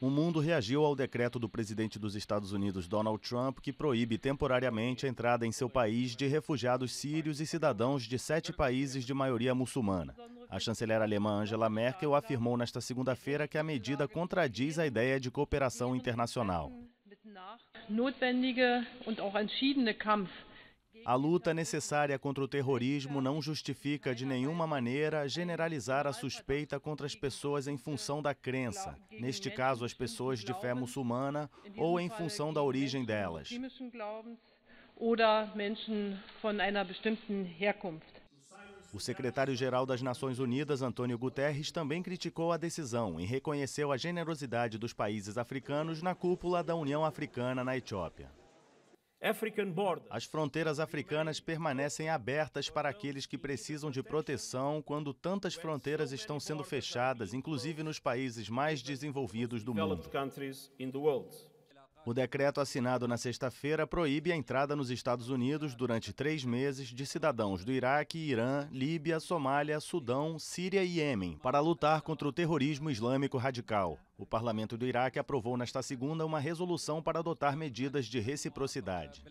o mundo reagiu ao decreto do presidente dos Estados Unidos, Donald Trump, que proíbe temporariamente a entrada em seu país de refugiados sírios e cidadãos de sete países de maioria muçulmana. A chanceler alemã Angela Merkel afirmou nesta segunda-feira que a medida contradiz a ideia de cooperação internacional. Notwendige und auch entschiedene Kampf a luta necessária contra o terrorismo não justifica de nenhuma maneira generalizar a suspeita contra as pessoas em função da crença, neste caso as pessoas de fé muçulmana ou em função da origem delas. O secretário-geral das Nações Unidas, Antônio Guterres, também criticou a decisão e reconheceu a generosidade dos países africanos na cúpula da União Africana na Etiópia. As fronteiras africanas permanecem abertas para aqueles que precisam de proteção quando tantas fronteiras estão sendo fechadas, inclusive nos países mais desenvolvidos do mundo. O decreto assinado na sexta-feira proíbe a entrada nos Estados Unidos durante três meses de cidadãos do Iraque, Irã, Líbia, Somália, Sudão, Síria e Iêmen para lutar contra o terrorismo islâmico radical. O parlamento do Iraque aprovou nesta segunda uma resolução para adotar medidas de reciprocidade.